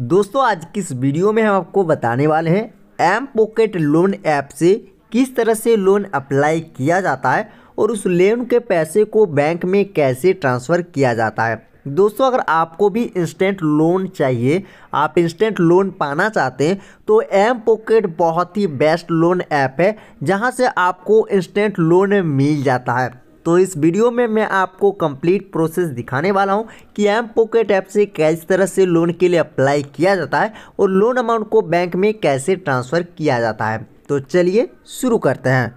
दोस्तों आज की इस वीडियो में हम आपको बताने वाले हैं एम पॉकेट लोन ऐप से किस तरह से लोन अप्लाई किया जाता है और उस लोन के पैसे को बैंक में कैसे ट्रांसफ़र किया जाता है दोस्तों अगर आपको भी इंस्टेंट लोन चाहिए आप इंस्टेंट लोन पाना चाहते हैं तो एम पॉकेट बहुत ही बेस्ट लोन ऐप है जहां से आपको इंस्टेंट लोन मिल जाता है तो इस वीडियो में मैं आपको कंप्लीट प्रोसेस दिखाने वाला हूं कि एम पॉकेट ऐप से किस तरह से लोन के लिए अप्लाई किया जाता है और लोन अमाउंट को बैंक में कैसे ट्रांसफ़र किया जाता है तो चलिए शुरू करते हैं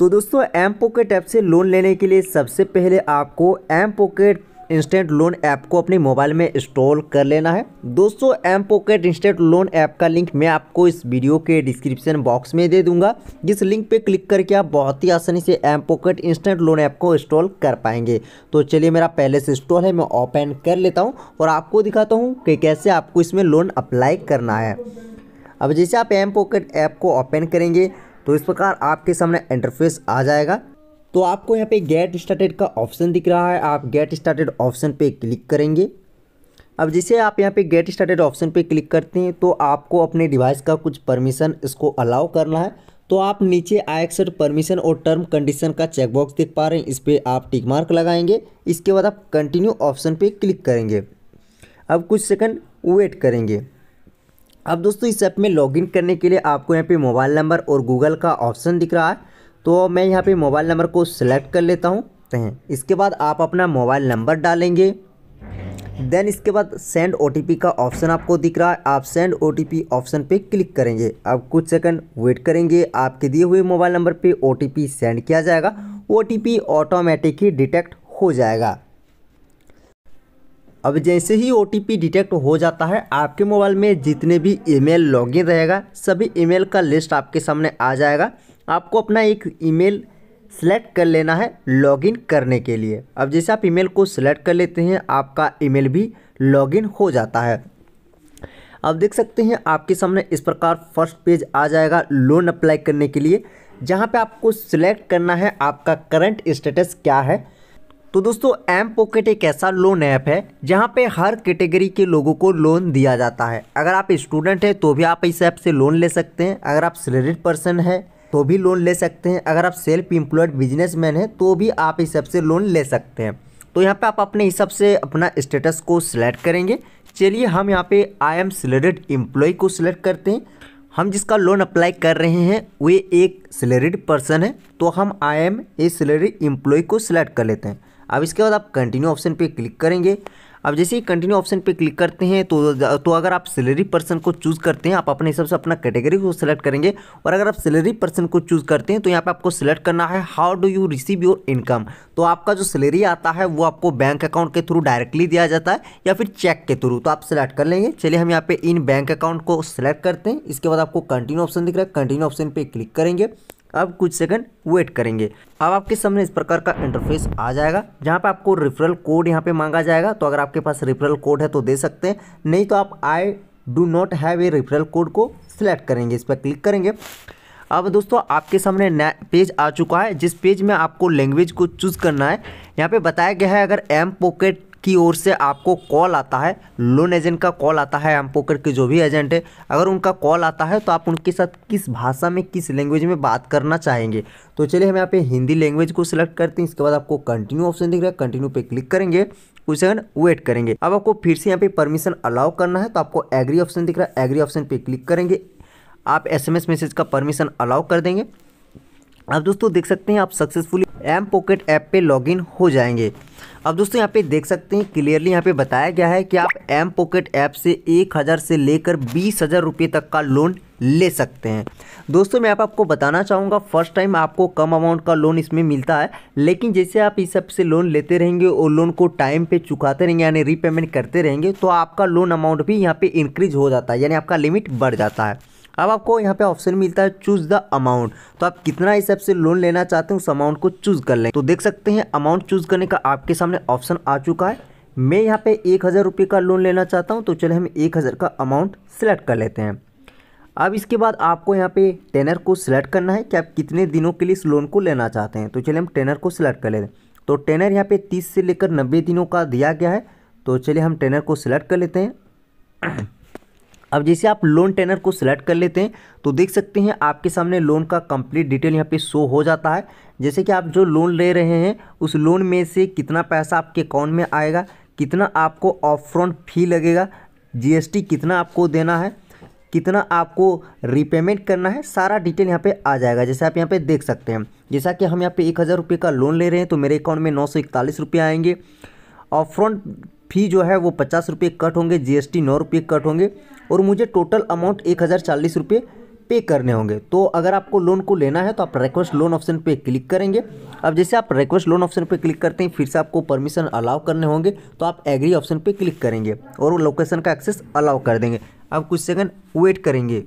तो दोस्तों एम पॉकेट ऐप से लोन लेने के लिए सबसे पहले आपको M pocket instant loan app को अपने मोबाइल में इंस्टॉल कर लेना है दोस्तों M pocket instant loan app का लिंक मैं आपको इस वीडियो के डिस्क्रिप्शन बॉक्स में दे दूंगा जिस लिंक पे क्लिक करके आप बहुत ही आसानी से M pocket instant loan app को इंस्टॉल कर पाएंगे तो चलिए मेरा पहले से इंस्टॉल है मैं ओपन कर लेता हूँ और आपको दिखाता हूँ कि कैसे आपको इसमें लोन अप्लाई करना है अब जैसे आप एम पॉकेट ऐप को ओपन करेंगे तो इस प्रकार आपके सामने इंटरफेस आ जाएगा तो आपको यहाँ पे गेट स्टार्टेड का ऑप्शन दिख रहा है आप गेट स्टार्टेड ऑप्शन पे क्लिक करेंगे अब जैसे आप यहाँ पे गेट स्टार्टेड ऑप्शन पे क्लिक करते हैं तो आपको अपने डिवाइस का कुछ परमिशन इसको अलाउ करना है तो आप नीचे आएक्सर परमिशन और टर्म कंडीशन का चेकबॉक्स देख पा रहे हैं इस पर आप टिक मार्क लगाएंगे इसके बाद आप कंटिन्यू ऑप्शन पर क्लिक करेंगे अब कुछ सेकंड वेट करेंगे अब दोस्तों इस ऐप में लॉगिन करने के लिए आपको यहाँ पे मोबाइल नंबर और गूगल का ऑप्शन दिख रहा है तो मैं यहाँ पे मोबाइल नंबर को सिलेक्ट कर लेता हूँ तो हैं इसके बाद आप अपना मोबाइल नंबर डालेंगे देन इसके बाद सेंड ओ का ऑप्शन आपको दिख रहा है आप सेंड ओ ऑप्शन पे क्लिक करेंगे अब कुछ सेकंड वेट करेंगे आपके दिए हुए मोबाइल नंबर पे ओ सेंड किया जाएगा ओ ऑटोमेटिक ही डिटेक्ट हो जाएगा अब जैसे ही ओ डिटेक्ट हो जाता है आपके मोबाइल में जितने भी ईमेल लॉगिन रहेगा सभी ईमेल का लिस्ट आपके सामने आ जाएगा आपको अपना एक ईमेल सेलेक्ट कर लेना है लॉगिन करने के लिए अब जैसे आप ईमेल को सिलेक्ट कर लेते हैं आपका ईमेल भी लॉगिन हो जाता है अब देख सकते हैं आपके सामने इस प्रकार फर्स्ट पेज आ जाएगा लोन अप्लाई करने के लिए जहाँ पे आपको सिलेक्ट करना है आपका करंट स्टेटस क्या है तो दोस्तों एम पॉकेट एक ऐसा लोन ऐप है जहाँ पे हर कैटेगरी के लोगों को लोन दिया जाता है अगर आप स्टूडेंट हैं तो भी आप इस ऐप से लोन ले सकते हैं अगर आप सैलरीड पर्सन है तो भी लोन ले सकते हैं अगर आप सेल्फ एम्प्लॉयड बिजनेसमैन हैं तो भी आप इस सबसे लोन ले सकते हैं तो यहाँ पे आप अपने हिसाब से अपना स्टेटस को सिलेक्ट करेंगे चलिए हम यहाँ पे आई एम सिलेटेड एम्प्लॉय को सिलेक्ट करते हैं हम जिसका लोन अप्लाई कर रहे हैं वे एक सिलेरेड पर्सन है तो हम I am a salary employee को सिलेक्ट कर लेते हैं अब इसके बाद आप कंटिन्यू ऑप्शन पे क्लिक करेंगे अब जैसे ही कंटिन्यू ऑप्शन पे क्लिक करते हैं तो तो अगर आप सैलरी पर्सन को चूज़ करते हैं आप अपने हिसाब से अपना कैटेगरी को सिलेक्ट करेंगे और अगर आप सैलरी पर्सन को चूज़ करते हैं तो यहाँ पर आपको सिलेक्ट करना है how do you receive your income तो आपका जो सैलरी आता है वो आपको बैंक अकाउंट के थ्रू डायरेक्टली दिया जाता है या फिर चेक के थ्रू तो आप सिलेक्ट कर लेंगे चलिए हम यहाँ पे इन बैंक अकाउंट को सिलेक्ट करते हैं इसके बाद आपको कंटिन्यू ऑप्शन दिख रहा है कंटिन्यू ऑप्शन पर क्लिक करेंगे अब कुछ सेकंड वेट करेंगे अब आपके सामने इस प्रकार का इंटरफेस आ जाएगा जहाँ पे आपको रेफरल कोड यहाँ पे मांगा जाएगा तो अगर आपके पास रेफरल कोड है तो दे सकते हैं नहीं तो आप I do not have a referral code को सिलेक्ट करेंगे इस पर क्लिक करेंगे अब दोस्तों आपके सामने नया पेज आ चुका है जिस पेज में आपको लैंग्वेज को चूज़ करना है यहाँ पे बताया गया है अगर एम पॉकेट की ओर से आपको कॉल आता है लोन एजेंट का कॉल आता है एम पोकर के जो भी एजेंट है अगर उनका कॉल आता है तो आप उनके साथ किस भाषा में किस लैंग्वेज में बात करना चाहेंगे तो चलिए हम यहाँ पे हिंदी लैंग्वेज को सिलेक्ट करते हैं इसके बाद आपको कंटिन्यू ऑप्शन दिख रहा है कंटिन्यू पे क्लिक करेंगे कुछ सेकंड वेट करेंगे अब आपको फिर से यहाँ पे परमिशन अलाउ करना है तो आपको एग्री ऑप्शन दिख रहा है एग्री ऑप्शन पे क्लिक करेंगे आप एसएमएस मैसेज का परमिशन अलाउ कर देंगे अब दोस्तों देख सकते हैं आप सक्सेसफुली एम पॉकेट ऐप पे लॉगिन हो जाएंगे अब दोस्तों यहाँ पे देख सकते हैं क्लियरली यहाँ पे बताया गया है कि आप एम पॉकेट ऐप से एक हज़ार से लेकर बीस हज़ार रुपये तक का लोन ले सकते हैं दोस्तों मैं आप आपको बताना चाहूँगा फर्स्ट टाइम आपको कम अमाउंट का लोन इसमें मिलता है लेकिन जैसे आप इस ऐप से लोन लेते रहेंगे और लोन को टाइम पे चुकाते रहेंगे यानी रीपेमेंट करते रहेंगे तो आपका लोन अमाउंट भी यहाँ पे इंक्रीज हो जाता है यानी आपका लिमिट बढ़ जाता है अब आपको यहाँ पे ऑप्शन मिलता है चूज द अमाउंट तो आप कितना इस ऐप से लोन लेना चाहते हैं उस अमाउंट को चूज कर लें तो देख सकते हैं अमाउंट चूज करने का आपके सामने ऑप्शन आ चुका है मैं यहाँ पे एक हज़ार रुपये का लोन लेना चाहता हूँ तो चले हम एक हज़ार का अमाउंट सेलेक्ट कर लेते हैं अब इसके बाद आपको यहाँ पे टेनर को सिलेक्ट करना है कि आप कितने दिनों के लिए इस लोन को लेना चाहते हैं तो चलिए हम टेनर को सिलेक्ट कर लेते हैं तो टेनर यहाँ पे तीस से लेकर नब्बे दिनों का दिया गया है तो चलिए हम टेनर को सिलेक्ट कर लेते हैं अब जैसे आप लोन टेनर को सिलेक्ट कर लेते हैं तो देख सकते हैं आपके सामने लोन का कंप्लीट डिटेल यहाँ पे शो हो जाता है जैसे कि आप जो लोन ले रहे हैं उस लोन में से कितना पैसा आपके अकाउंट में आएगा कितना आपको ऑफ फ्रंट फी लगेगा जीएसटी कितना आपको देना है कितना आपको रिपेमेंट करना है सारा डिटेल यहाँ पे आ जाएगा जैसे आप यहाँ पे देख सकते हैं जैसा कि हम यहाँ पे एक हज़ार रुपये का लोन ले रहे हैं तो मेरे अकाउंट में नौ सौ इकतालीस रुपये आएंगे और फ्रंट फी जो है वो पचास रुपये कट होंगे जी नौ रुपये कट होंगे और मुझे टोटल अमाउंट एक हज़ार चालीस रुपये पे करने होंगे तो अगर आपको लोन को लेना है तो आप रिक्वेस्ट लोन ऑप्शन पे क्लिक करेंगे अब जैसे आप रिक्वेस्ट लोन ऑप्शन पे क्लिक करते हैं फिर से आपको परमिशन अलाउ करने होंगे तो आप एग्री ऑप्शन पे क्लिक करेंगे और वो लोकेशन का एक्सेस अलाउ कर देंगे अब कुछ सेकंड वेट करेंगे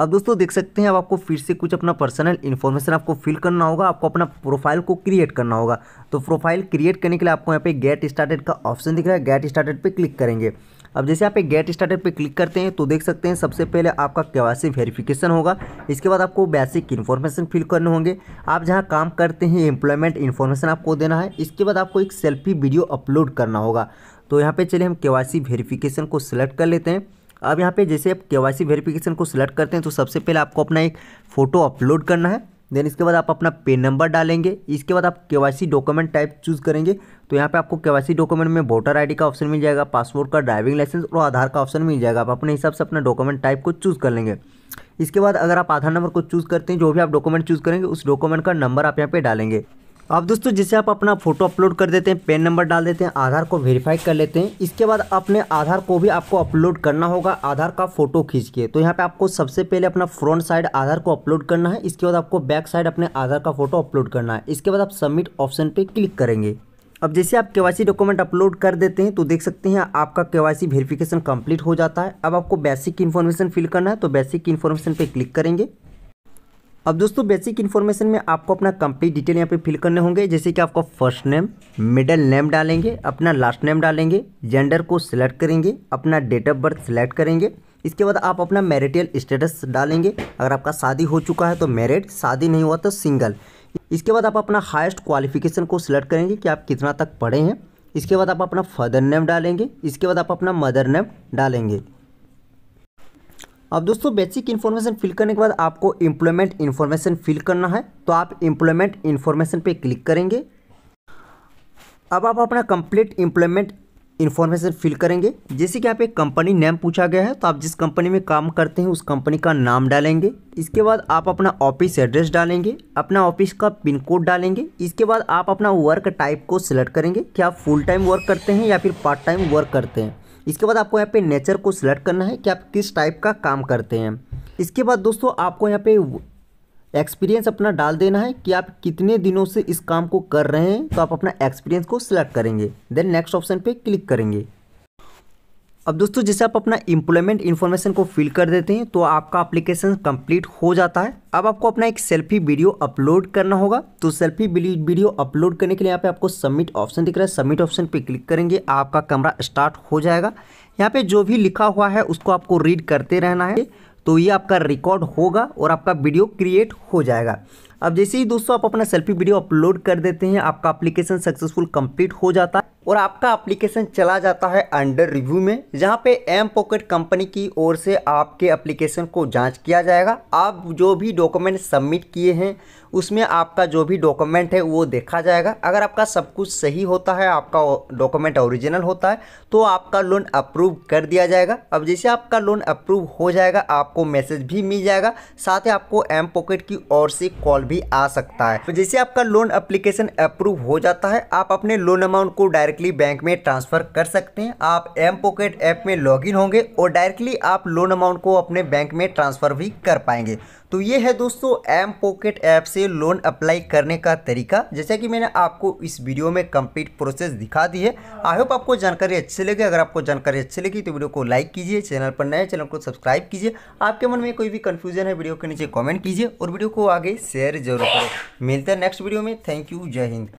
अब दोस्तों देख सकते हैं अब आपको फिर से कुछ अपना पर्सनल इन्फॉर्मेशन आपको फिल करना होगा आपको अपना प्रोफाइल को क्रिएट करना होगा तो प्रोफाइल क्रिएट करने के लिए आपको यहाँ पे गेट स्टार्टेड का ऑप्शन दिख रहा है गेट स्टार्टेड पे क्लिक करेंगे अब जैसे आप एक गेट स्टार्टर पे क्लिक करते हैं तो देख सकते हैं सबसे पहले आपका केवासी वेरिफिकेशन होगा इसके बाद आपको बेसिक इन्फॉर्मेशन फिल करने होंगे आप जहाँ काम करते हैं एम्प्लॉयमेंट इन्फॉर्मेशन आपको देना है इसके बाद आपको एक सेल्फी वीडियो अपलोड करना होगा तो यहाँ पर चले हम केवासी वेरीफ़िकेशन को सिलेक्ट कर लेते हैं अब यहाँ पे जैसे आप केवासी वेरिफिकेशन को सिलेक्ट करते हैं तो सबसे पहले आपको अपना एक फ़ोटो अपलोड करना है देन इसके बाद आप अपना पेन नंबर डालेंगे इसके बाद आप के डॉक्यूमेंट टाइप चूज़ करेंगे तो यहाँ पे आपको के डॉक्यूमेंट में वोटर आईडी का ऑप्शन मिल जाएगा पासपोर्ट का ड्राइविंग लाइसेंस और आधार का ऑप्शन मिल जाएगा आप अपने हिसाब से अपना डॉक्यूमेंट टाइप को चूज़ कर लेंगे इसके बाद अगर आप आधार नंबर को चूज़ करते हैं जो भी आप डॉक्यूमेंट चूज़ करेंगे उस डॉक्यूमेंट का नंबर आप यहाँ पे डालेंगे अब दोस्तों जैसे आप अपना फोटो अपलोड कर देते हैं पेन नंबर डाल देते हैं आधार को वेरीफाई कर लेते हैं इसके बाद अपने आधार को भी आपको अपलोड करना होगा आधार का फोटो खींच के तो यहाँ पे आपको सबसे पहले अपना फ्रंट साइड आधार को अपलोड करना है इसके बाद आपको बैक साइड अपने आधार का फोटो अपलोड करना है इसके बाद आप सबमिट ऑप्शन पर क्लिक करेंगे अब जैसे आप केवाईसी डॉक्यूमेंट अपलोड कर देते हैं तो देख सकते हैं आपका केवाईसी वेरिफिकेशन कंप्लीट हो जाता है अब आपको बेसिक इन्फॉर्मेशन फिल करना है तो बेसिक इन्फॉर्मेशन पर क्लिक करेंगे अब दोस्तों बेसिक इन्फॉर्मेशन में आपको अपना कंप्लीट डिटेल यहाँ पे फिल करने होंगे जैसे कि आपका फर्स्ट नेम मिडल नेम डालेंगे अपना लास्ट नेम डालेंगे जेंडर को सिलेक्ट करेंगे अपना डेट ऑफ बर्थ सिलेक्ट करेंगे इसके बाद आप अपना मैरिटल स्टेटस डालेंगे अगर आपका शादी हो चुका है तो मैरिड शादी नहीं हुआ तो सिंगल इसके बाद आप अपना हाइस्ट क्वालिफिकेशन को सिलेक्ट करेंगे कि आप कितना तक पढ़े हैं इसके बाद आप अपना फादर नेम डालेंगे इसके बाद आप अपना मदर नेम डालेंगे अब दोस्तों बेसिक इन्फॉर्मेशन फिल करने के बाद आपको इम्प्लॉयमेंट इन्फॉर्मेशन फिल करना है तो आप एम्प्लॉयमेंट इन्फॉर्मेशन पे क्लिक करेंगे अब आप अपना कंप्लीट एम्प्लॉयमेंट इन्फॉर्मेशन फिल करेंगे जैसे कि आप एक कंपनी नेम पूछा गया है तो आप जिस कंपनी में काम करते हैं उस कंपनी का नाम डालेंगे इसके बाद आप अपना ऑफिस एड्रेस डालेंगे अपना ऑफिस का पिन कोड डालेंगे इसके बाद आप अपना वर्क टाइप को सिलेक्ट करेंगे कि आप फुल टाइम वर्क करते हैं या फिर पार्ट टाइम वर्क करते हैं इसके बाद आपको यहाँ पे नेचर को सिलेक्ट करना है कि आप किस टाइप का काम करते हैं इसके बाद दोस्तों आपको यहाँ पे एक्सपीरियंस अपना डाल देना है कि आप कितने दिनों से इस काम को कर रहे हैं तो आप अपना एक्सपीरियंस को सिलेक्ट करेंगे देन नेक्स्ट ऑप्शन पे क्लिक करेंगे अब दोस्तों जैसे आप अपना इम्प्लॉयमेंट इन्फॉर्मेशन को फिल कर देते हैं तो आपका एप्लीकेशन कंप्लीट हो जाता है अब आपको अपना एक सेल्फी वीडियो अपलोड करना होगा तो सेल्फी वीडियो अपलोड करने के लिए यहाँ पे आपको सबमिट ऑप्शन दिख रहा है सबमिट ऑप्शन पे क्लिक करेंगे आपका कमरा स्टार्ट हो जाएगा यहाँ पे जो भी लिखा हुआ है उसको आपको रीड करते रहना है तो ये आपका रिकॉर्ड होगा और आपका वीडियो क्रिएट हो जाएगा अब जैसे ही दोस्तों आप अपना सेल्फी वीडियो अपलोड कर देते हैं आपका अप्लीकेशन सक्सेसफुल कम्प्लीट हो जाता है और आपका एप्लीकेशन चला जाता है अंडर रिव्यू में जहाँ पे एम पॉकेट कंपनी की ओर से आपके एप्लीकेशन को जांच किया जाएगा आप जो भी डॉक्यूमेंट सबमिट किए हैं उसमें आपका जो भी डॉक्यूमेंट है वो देखा जाएगा अगर आपका सब कुछ सही होता है आपका डॉक्यूमेंट ओरिजिनल होता है तो आपका लोन अप्रूव कर दिया जाएगा अब जैसे आपका लोन अप्रूव हो जाएगा आपको मैसेज भी मिल जाएगा साथ ही आपको एम पॉकेट की ओर से कॉल भी आ सकता है तो जैसे आपका लोन अप्लीकेशन अप्रूव हो जाता है आप अपने लोन अमाउंट को डायरेक्टली बैंक में ट्रांसफ़र कर सकते हैं आप एम पॉकेट ऐप में लॉग होंगे और डायरेक्टली आप लोन अमाउंट को अपने बैंक में ट्रांसफ़र भी कर पाएंगे तो ये है दोस्तों एम पॉकेट ऐप से लोन अप्लाई करने का तरीका जैसा कि मैंने आपको इस वीडियो में कंप्लीट प्रोसेस दिखा दी है आई होप आपको जानकारी अच्छी लगी अगर आपको जानकारी अच्छी लगी तो वीडियो को लाइक कीजिए चैनल पर नए चैनल को सब्सक्राइब कीजिए आपके मन में कोई भी कन्फ्यूजन है वीडियो के नीचे कॉमेंट कीजिए और वीडियो को आगे शेयर जरूर करें मिलते हैं नेक्स्ट वीडियो में थैंक यू जय हिंद